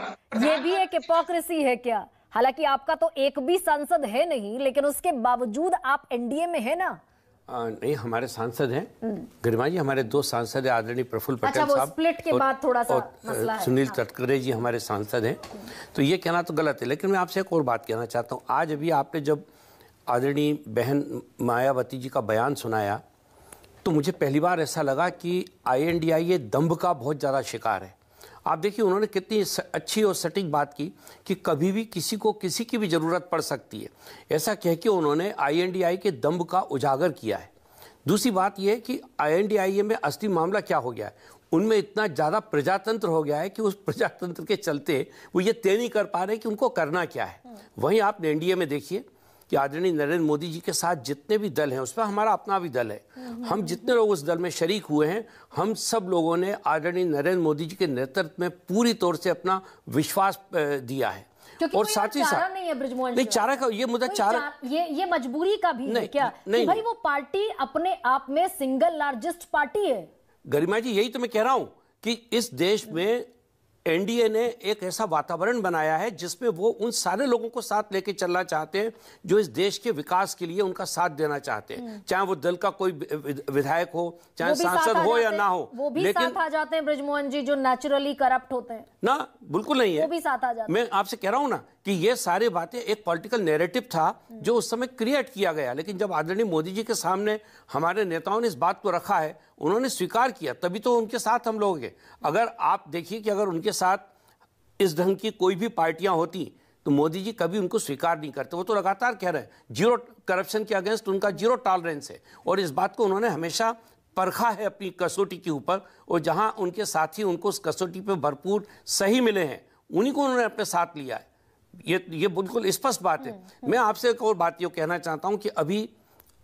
ये भी एक हिपोक्रेसी है क्या हालांकि आपका तो एक भी सांसद है नहीं लेकिन उसके बावजूद आप एनडीए में है ना आ, नहीं हमारे सांसद हैं हम्म। गरिमा जी हमारे दो सांसद हैं आदरणीय प्रफुल्ल पटेल अच्छा, साहब स्प्लिट के बाद थोड़ा सा और, मसला है। सुनील हाँ। तटकरे जी हमारे सांसद हैं तो ये कहना तो गलत है लेकिन मैं आपसे एक और बात कहना चाहता हूँ आज अभी आपने जब आदरणीय बहन मायावती जी का बयान सुनाया तो मुझे पहली बार ऐसा लगा कि आई दम्भ का बहुत ज़्यादा शिकार है आप देखिए उन्होंने कितनी अच्छी और सटीक बात की कि कभी भी किसी को किसी की भी ज़रूरत पड़ सकती है ऐसा कह के उन्होंने आईएनडीआई के दम्ब का उजागर किया है दूसरी बात यह कि आईएनडीआई में असली मामला क्या हो गया है उनमें इतना ज़्यादा प्रजातंत्र हो गया है कि उस प्रजातंत्र के चलते वो ये तय नहीं कर पा रहे कि उनको करना क्या है वहीं आप एनडीए में देखिए कि आदरणीय नरेंद्र मोदी जी के साथ जितने भी दल हैं पर हमारा अपना भी दल है हम जितने लोग उस दल में शरीक हुए हैं हम सब लोगों ने आदरणीय नरेंद्र मोदी जी के नेतृत्व में पूरी तौर से अपना विश्वास दिया है और साथ ही साथ नहीं है ब्रजमोहन नहीं चारा का ये मुद्दा चारा ये ये मजबूरी का भी नहीं, है क्या नहीं, भाई वो पार्टी अपने आप में सिंगल लार्जेस्ट पार्टी है गरिमा जी यही तो मैं कह रहा हूँ कि इस देश में एनडीए ने एक ऐसा वातावरण बनाया है जिसमें वो उन सारे लोगों को साथ लेके चलना चाहते हैं जो इस देश के विकास के लिए उनका साथ देना चाहते हैं हम्म। चाहे वो दल का कोई विधायक हो चाहे सांसद हो या ना हो वो भी लेकिन साथ आ जाते हैं ब्रजमोहन जी जो नेचुरली करप्ट होते हैं ना बिल्कुल नहीं है वो भी साथ आ जाते मैं आपसे कह रहा हूँ ना कि ये सारी बातें एक पॉलिटिकल नेरेटिव था हम्म। जो उस समय क्रिएट किया गया लेकिन जब आदरणीय मोदी जी के सामने हमारे नेताओं ने इस बात को रखा है उन्होंने स्वीकार किया तभी तो उनके साथ हम लोग हैं अगर आप देखिए कि अगर उनके साथ इस ढंग की कोई भी पार्टियां होती तो मोदी जी कभी उनको स्वीकार नहीं करते वो तो लगातार कह रहे हैं जीरो करप्शन के अगेंस्ट उनका जीरो टॉलरेंस है और इस बात को उन्होंने हमेशा परखा है अपनी कसौटी के ऊपर और जहां उनके साथी उनको उस कसौटी पर भरपूर सही मिले हैं उन्हीं को उन्होंने अपने साथ लिया है ये ये बिल्कुल स्पष्ट बात है हम्म, हम्म। मैं आपसे एक और बात ये कहना चाहता हूँ कि अभी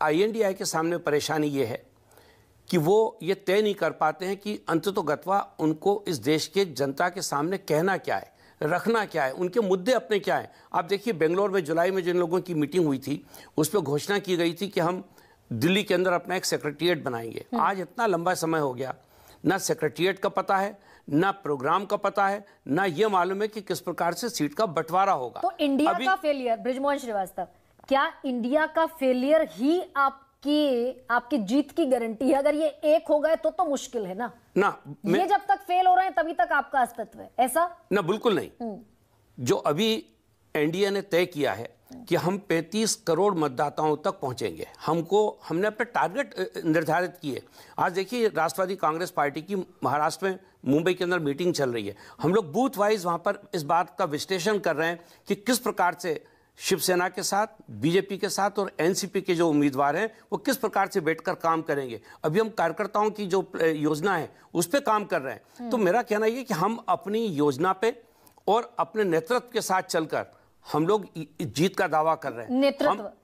आई के सामने परेशानी ये है कि वो ये तय नहीं कर पाते हैं कि अंत तो गतवा उनको इस देश के जनता के सामने कहना क्या है रखना क्या है उनके मुद्दे अपने क्या हैं आप देखिए बेंगलोर में जुलाई में जिन लोगों की मीटिंग हुई थी उस पर घोषणा की गई थी कि हम दिल्ली के अंदर अपना एक सेक्रेटरीट बनाएंगे हम्म। आज इतना लंबा समय हो गया ना सेक्रेटरीट का पता है ना प्रोग्राम का पता है ना ये मालूम है कि किस प्रकार से सीट का बंटवारा होगा तो इंडिया का फेलियर ब्रिजमोहन श्रीवास्तव क्या इंडिया का फेलियर ही आप कि आपकी जीत की गारंटी है अगर ये एक हो गए तो तो मुश्किल है ना ना ये जब तक फेल हो रहे हैं तभी तक आपका अस्तित्व है ऐसा ना बिल्कुल नहीं हम्म। जो अभी एनडीए ने तय किया है कि हम 35 करोड़ मतदाताओं तक पहुंचेंगे हमको हमने अपने टारगेट निर्धारित किए आज देखिए राष्ट्रवादी कांग्रेस पार्टी की महाराष्ट्र में मुंबई के अंदर मीटिंग चल रही है हम लोग बूथ वाइज वहां पर इस बात का विश्लेषण कर रहे हैं कि किस प्रकार से शिवसेना के साथ बीजेपी के साथ और एनसीपी के जो उम्मीदवार हैं वो किस प्रकार से बैठकर काम करेंगे अभी हम कार्यकर्ताओं की जो योजना है उस पर काम कर रहे हैं तो हम्म। मेरा कहना ये कि हम अपनी योजना पे और अपने नेतृत्व के साथ चलकर हम लोग जीत का दावा कर रहे हैं नेतृत्व